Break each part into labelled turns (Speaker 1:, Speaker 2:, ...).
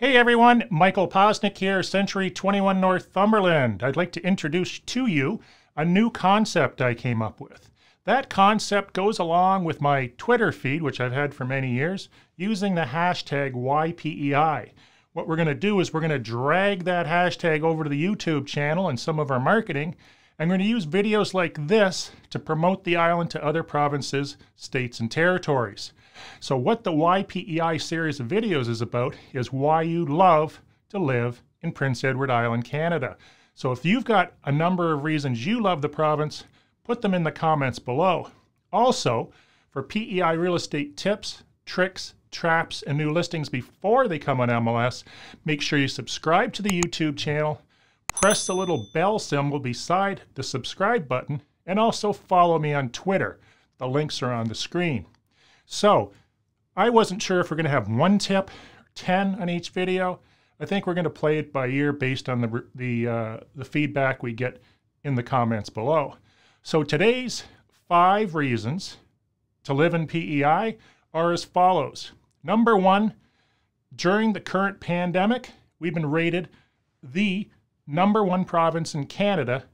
Speaker 1: Hey everyone, Michael Posnick here, Century 21 Northumberland. I'd like to introduce to you a new concept I came up with. That concept goes along with my Twitter feed, which I've had for many years, using the hashtag YPEI. What we're going to do is we're going to drag that hashtag over to the YouTube channel and some of our marketing, I'm going to use videos like this to promote the island to other provinces, states, and territories. So what the YPEI series of videos is about is why you love to live in Prince Edward Island, Canada. So if you've got a number of reasons you love the province, put them in the comments below. Also, for PEI real estate tips, tricks, traps, and new listings before they come on MLS, make sure you subscribe to the YouTube channel press the little bell symbol beside the subscribe button, and also follow me on Twitter. The links are on the screen. So, I wasn't sure if we're going to have one tip, 10 on each video. I think we're going to play it by ear based on the, the, uh, the feedback we get in the comments below. So today's five reasons to live in PEI are as follows. Number one, during the current pandemic, we've been rated the number one province in Canada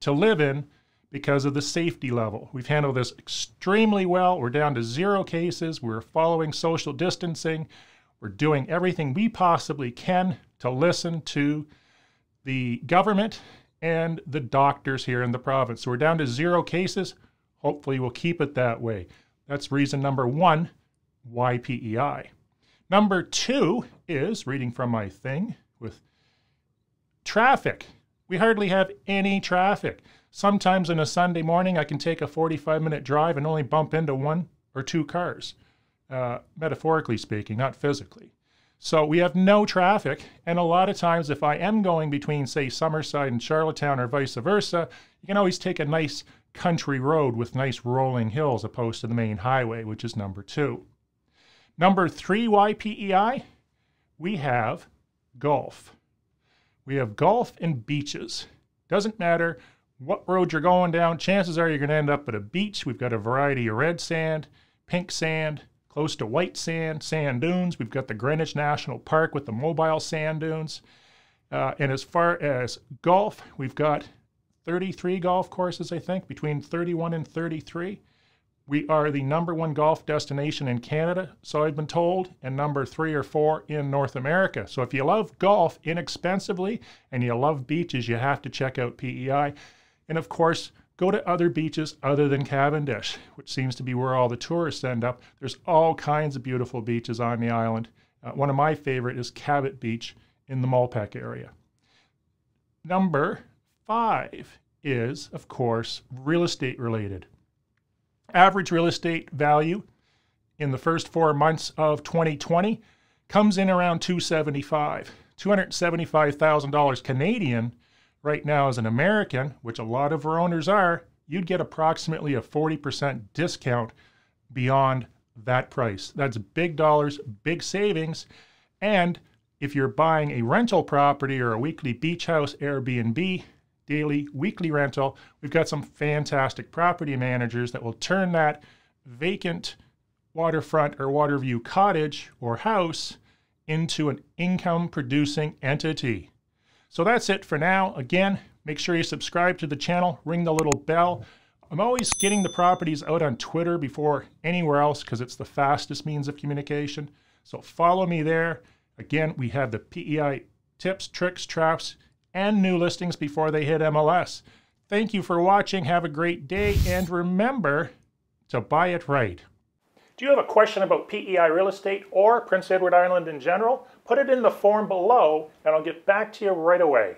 Speaker 1: to live in because of the safety level. We've handled this extremely well. We're down to zero cases. We're following social distancing. We're doing everything we possibly can to listen to the government and the doctors here in the province. So we're down to zero cases. Hopefully, we'll keep it that way. That's reason number one why PEI. Number two is reading from my thing with traffic. We hardly have any traffic. Sometimes on a Sunday morning, I can take a 45 minute drive and only bump into one or two cars, uh, metaphorically speaking, not physically. So we have no traffic. And a lot of times, if I am going between, say, Summerside and Charlottetown or vice versa, you can always take a nice country road with nice rolling hills opposed to the main highway, which is number two. Number three, YPEI, we have golf. We have golf and beaches. Doesn't matter what road you're going down, chances are you're going to end up at a beach. We've got a variety of red sand, pink sand, close to white sand, sand dunes. We've got the Greenwich National Park with the mobile sand dunes. Uh, and as far as golf, we've got 33 golf courses, I think, between 31 and 33. We are the number one golf destination in Canada, so I've been told, and number three or four in North America. So if you love golf inexpensively and you love beaches, you have to check out PEI. And of course, go to other beaches other than Cavendish, which seems to be where all the tourists end up. There's all kinds of beautiful beaches on the island. Uh, one of my favorite is Cabot Beach in the Mulpec area. Number five is, of course, real estate related average real estate value in the first four months of 2020 comes in around 275 $275,000 Canadian right now as an American, which a lot of our owners are, you'd get approximately a 40% discount beyond that price. That's big dollars, big savings. And if you're buying a rental property or a weekly beach house Airbnb, daily, weekly rental. We've got some fantastic property managers that will turn that vacant waterfront or waterview cottage or house into an income producing entity. So that's it for now. Again, make sure you subscribe to the channel, ring the little bell. I'm always getting the properties out on Twitter before anywhere else because it's the fastest means of communication. So follow me there. Again, we have the PEI tips, tricks, traps, and new listings before they hit MLS. Thank you for watching. Have a great day. And remember to buy it right. Do you have a question about PEI real estate or Prince Edward Island in general? Put it in the form below and I'll get back to you right away.